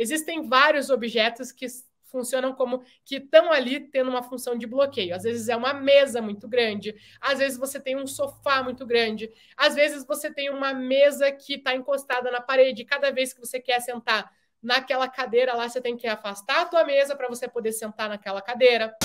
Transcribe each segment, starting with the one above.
Existem vários objetos que funcionam como que estão ali tendo uma função de bloqueio. Às vezes é uma mesa muito grande, às vezes você tem um sofá muito grande, às vezes você tem uma mesa que está encostada na parede. Cada vez que você quer sentar naquela cadeira lá, você tem que afastar a tua mesa para você poder sentar naquela cadeira.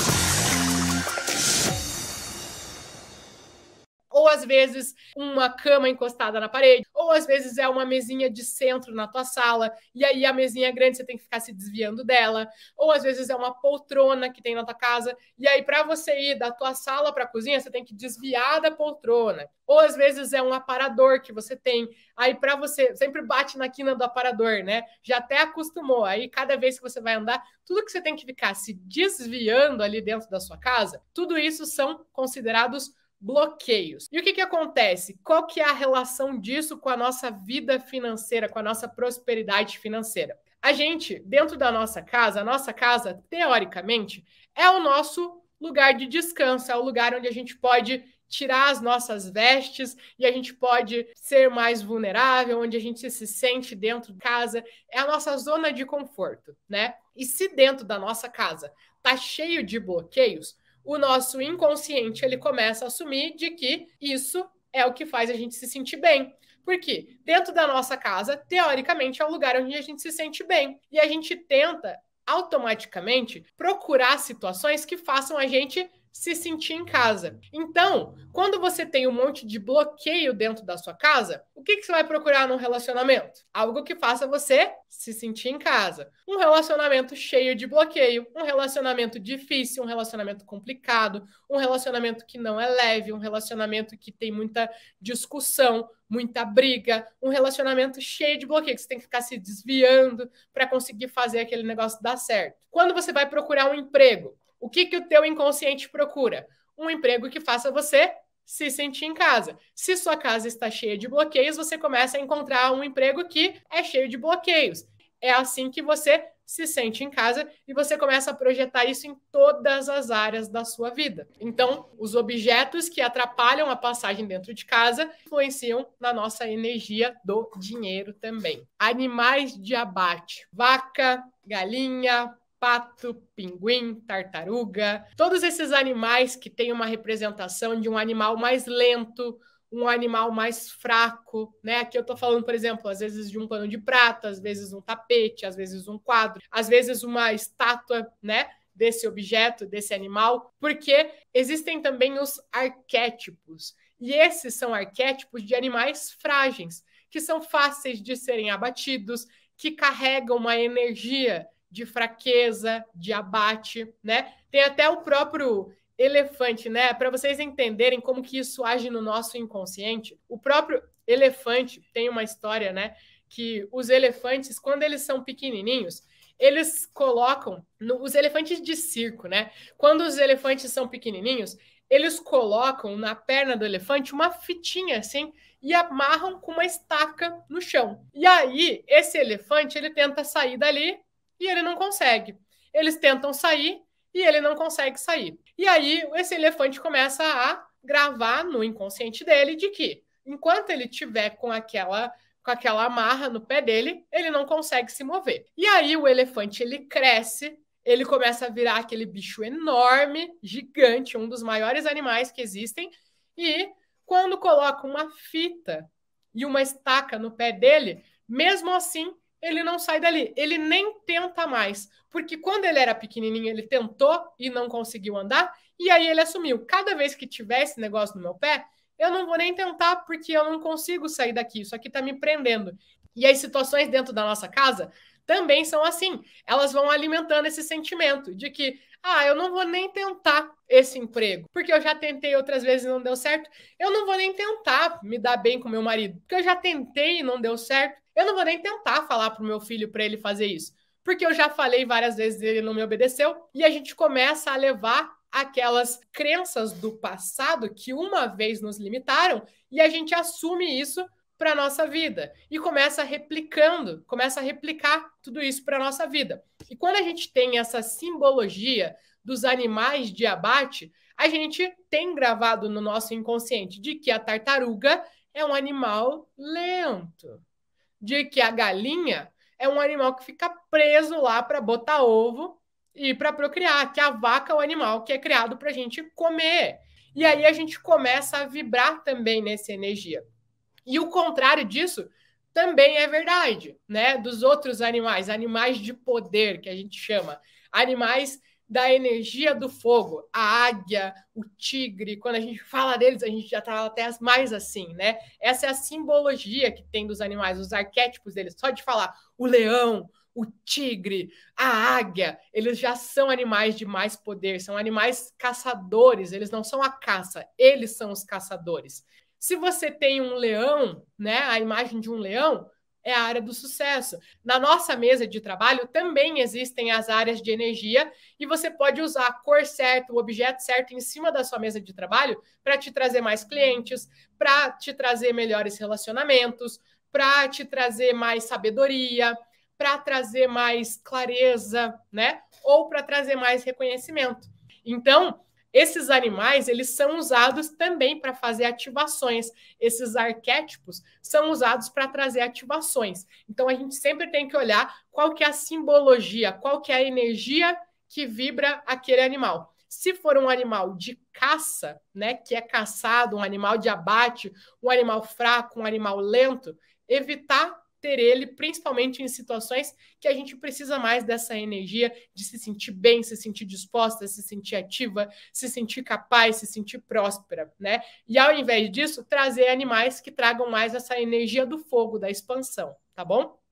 ou às vezes uma cama encostada na parede, ou às vezes é uma mesinha de centro na tua sala, e aí a mesinha é grande você tem que ficar se desviando dela, ou às vezes é uma poltrona que tem na tua casa, e aí para você ir da tua sala para a cozinha, você tem que desviar da poltrona. Ou às vezes é um aparador que você tem, aí para você sempre bate na quina do aparador, né? Já até acostumou. Aí cada vez que você vai andar, tudo que você tem que ficar se desviando ali dentro da sua casa, tudo isso são considerados bloqueios. E o que, que acontece? Qual que é a relação disso com a nossa vida financeira, com a nossa prosperidade financeira? A gente, dentro da nossa casa, a nossa casa, teoricamente, é o nosso lugar de descanso, é o lugar onde a gente pode tirar as nossas vestes e a gente pode ser mais vulnerável, onde a gente se sente dentro de casa, é a nossa zona de conforto, né? E se dentro da nossa casa tá cheio de bloqueios, o nosso inconsciente ele começa a assumir de que isso é o que faz a gente se sentir bem. Porque dentro da nossa casa, teoricamente, é o lugar onde a gente se sente bem. E a gente tenta automaticamente procurar situações que façam a gente se sentir em casa. Então, quando você tem um monte de bloqueio dentro da sua casa, o que, que você vai procurar num relacionamento? Algo que faça você se sentir em casa. Um relacionamento cheio de bloqueio, um relacionamento difícil, um relacionamento complicado, um relacionamento que não é leve, um relacionamento que tem muita discussão, muita briga, um relacionamento cheio de bloqueio, que você tem que ficar se desviando para conseguir fazer aquele negócio dar certo. Quando você vai procurar um emprego, o que, que o teu inconsciente procura? Um emprego que faça você se sentir em casa. Se sua casa está cheia de bloqueios, você começa a encontrar um emprego que é cheio de bloqueios. É assim que você se sente em casa e você começa a projetar isso em todas as áreas da sua vida. Então, os objetos que atrapalham a passagem dentro de casa influenciam na nossa energia do dinheiro também. Animais de abate: vaca, galinha, pato, pinguim, tartaruga, todos esses animais que têm uma representação de um animal mais lento, um animal mais fraco, né? Aqui eu tô falando, por exemplo, às vezes de um pano de prata, às vezes um tapete, às vezes um quadro, às vezes uma estátua, né? Desse objeto, desse animal, porque existem também os arquétipos, e esses são arquétipos de animais frágeis, que são fáceis de serem abatidos, que carregam uma energia de fraqueza, de abate, né? Tem até o próprio elefante, né? Para vocês entenderem como que isso age no nosso inconsciente. O próprio elefante tem uma história, né? Que os elefantes, quando eles são pequenininhos, eles colocam no, os elefantes de circo, né? Quando os elefantes são pequenininhos, eles colocam na perna do elefante uma fitinha assim e amarram com uma estaca no chão. E aí esse elefante ele tenta sair dali e ele não consegue. Eles tentam sair e ele não consegue sair. E aí esse elefante começa a gravar no inconsciente dele de que enquanto ele tiver com aquela com aquela amarra no pé dele, ele não consegue se mover. E aí o elefante ele cresce, ele começa a virar aquele bicho enorme, gigante, um dos maiores animais que existem, e quando coloca uma fita e uma estaca no pé dele, mesmo assim ele não sai dali, ele nem tenta mais, porque quando ele era pequenininho ele tentou e não conseguiu andar, e aí ele assumiu, cada vez que tiver esse negócio no meu pé, eu não vou nem tentar porque eu não consigo sair daqui, isso aqui tá me prendendo. E as situações dentro da nossa casa também são assim, elas vão alimentando esse sentimento de que, ah, eu não vou nem tentar esse emprego, porque eu já tentei outras vezes e não deu certo, eu não vou nem tentar me dar bem com meu marido, porque eu já tentei e não deu certo. Eu não vou nem tentar falar pro meu filho para ele fazer isso, porque eu já falei várias vezes ele não me obedeceu e a gente começa a levar aquelas crenças do passado que uma vez nos limitaram e a gente assume isso para nossa vida e começa replicando, começa a replicar tudo isso para nossa vida. E quando a gente tem essa simbologia dos animais de abate, a gente tem gravado no nosso inconsciente de que a tartaruga é um animal lento de que a galinha é um animal que fica preso lá para botar ovo e para procriar, que a vaca é o animal que é criado para a gente comer. E aí a gente começa a vibrar também nessa energia. E o contrário disso também é verdade, né? Dos outros animais, animais de poder que a gente chama, animais da energia do fogo, a águia, o tigre, quando a gente fala deles, a gente já está até mais assim, né? Essa é a simbologia que tem dos animais, os arquétipos deles. Só de falar o leão, o tigre, a águia, eles já são animais de mais poder, são animais caçadores, eles não são a caça, eles são os caçadores. Se você tem um leão, né, a imagem de um leão, é a área do sucesso. Na nossa mesa de trabalho também existem as áreas de energia e você pode usar a cor certa, o objeto certo em cima da sua mesa de trabalho para te trazer mais clientes, para te trazer melhores relacionamentos, para te trazer mais sabedoria, para trazer mais clareza, né? Ou para trazer mais reconhecimento. Então, esses animais, eles são usados também para fazer ativações. Esses arquétipos são usados para trazer ativações. Então a gente sempre tem que olhar qual que é a simbologia, qual que é a energia que vibra aquele animal. Se for um animal de caça, né, que é caçado, um animal de abate, um animal fraco, um animal lento, evitar ter ele, principalmente em situações que a gente precisa mais dessa energia de se sentir bem, se sentir disposta, se sentir ativa, se sentir capaz, se sentir próspera, né? E ao invés disso, trazer animais que tragam mais essa energia do fogo, da expansão, tá bom?